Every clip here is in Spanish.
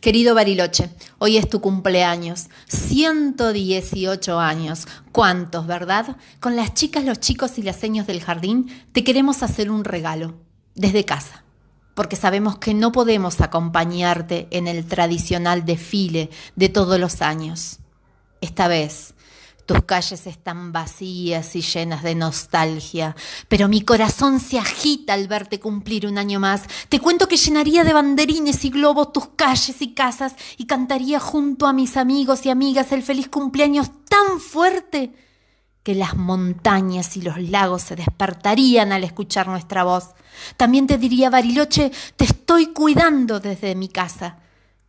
Querido Bariloche, hoy es tu cumpleaños, 118 años. ¿Cuántos, verdad? Con las chicas, los chicos y las señas del jardín te queremos hacer un regalo, desde casa, porque sabemos que no podemos acompañarte en el tradicional desfile de todos los años. Esta vez tus calles están vacías y llenas de nostalgia, pero mi corazón se agita al verte cumplir un año más. Te cuento que llenaría de banderines y globos tus calles y casas y cantaría junto a mis amigos y amigas el feliz cumpleaños tan fuerte que las montañas y los lagos se despertarían al escuchar nuestra voz. También te diría, Bariloche, te estoy cuidando desde mi casa.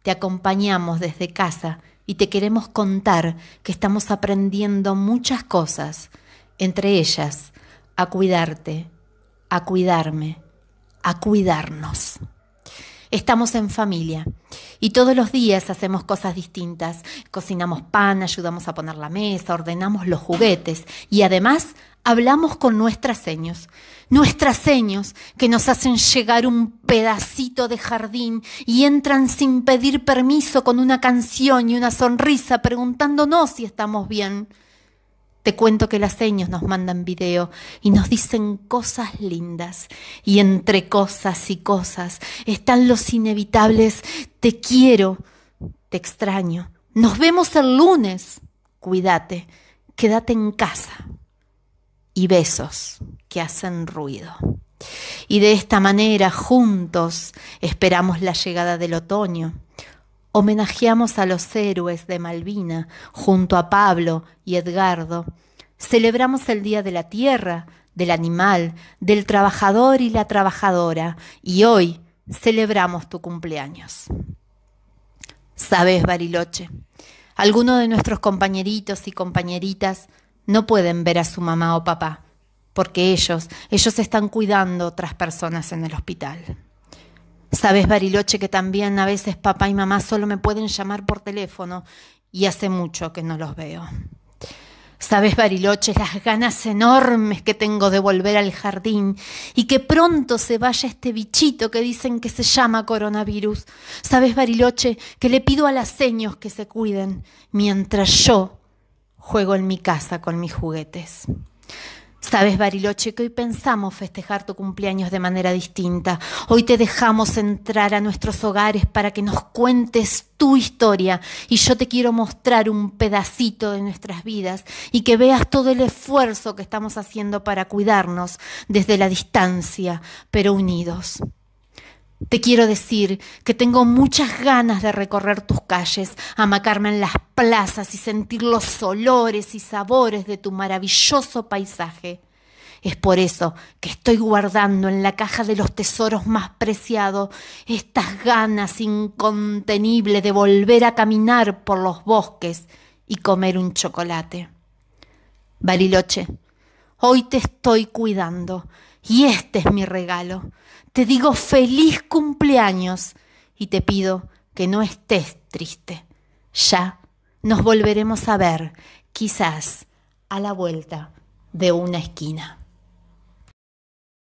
Te acompañamos desde casa y te queremos contar que estamos aprendiendo muchas cosas, entre ellas a cuidarte, a cuidarme, a cuidarnos. Estamos en familia y todos los días hacemos cosas distintas. Cocinamos pan, ayudamos a poner la mesa, ordenamos los juguetes y además hablamos con nuestras seños. Nuestras seños que nos hacen llegar un pedacito de jardín y entran sin pedir permiso con una canción y una sonrisa preguntándonos si estamos bien. Te cuento que las señas nos mandan video y nos dicen cosas lindas. Y entre cosas y cosas están los inevitables. Te quiero, te extraño. Nos vemos el lunes. Cuídate, quédate en casa. Y besos que hacen ruido. Y de esta manera, juntos, esperamos la llegada del otoño homenajeamos a los héroes de Malvina junto a Pablo y Edgardo. Celebramos el Día de la Tierra, del animal, del trabajador y la trabajadora, y hoy celebramos tu cumpleaños. Sabes, Bariloche, algunos de nuestros compañeritos y compañeritas no pueden ver a su mamá o papá, porque ellos, ellos están cuidando otras personas en el hospital. Sabes, Bariloche, que también a veces papá y mamá solo me pueden llamar por teléfono y hace mucho que no los veo. Sabes, Bariloche, las ganas enormes que tengo de volver al jardín y que pronto se vaya este bichito que dicen que se llama coronavirus. Sabes, Bariloche, que le pido a las seños que se cuiden mientras yo juego en mi casa con mis juguetes. Sabes, Bariloche, que hoy pensamos festejar tu cumpleaños de manera distinta. Hoy te dejamos entrar a nuestros hogares para que nos cuentes tu historia y yo te quiero mostrar un pedacito de nuestras vidas y que veas todo el esfuerzo que estamos haciendo para cuidarnos desde la distancia, pero unidos. Te quiero decir que tengo muchas ganas de recorrer tus calles, amacarme en las plazas y sentir los olores y sabores de tu maravilloso paisaje. Es por eso que estoy guardando en la caja de los tesoros más preciados estas ganas incontenibles de volver a caminar por los bosques y comer un chocolate. Bariloche, Hoy te estoy cuidando y este es mi regalo. Te digo feliz cumpleaños y te pido que no estés triste. Ya nos volveremos a ver, quizás a la vuelta de una esquina.